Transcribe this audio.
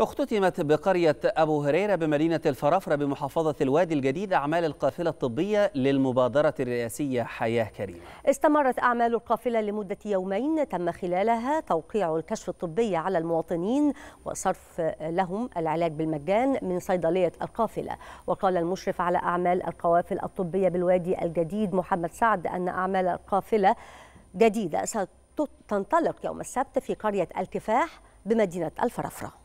اختتمت بقرية أبو هريرة بمدينة الفرافرة بمحافظة الوادي الجديد أعمال القافلة الطبية للمبادرة الرئاسية حياة كريمة استمرت أعمال القافلة لمدة يومين تم خلالها توقيع الكشف الطبي على المواطنين وصرف لهم العلاج بالمجان من صيدلية القافلة وقال المشرف على أعمال القوافل الطبية بالوادي الجديد محمد سعد أن أعمال القافلة جديدة ستنطلق يوم السبت في قرية الكفاح بمدينة الفرافرة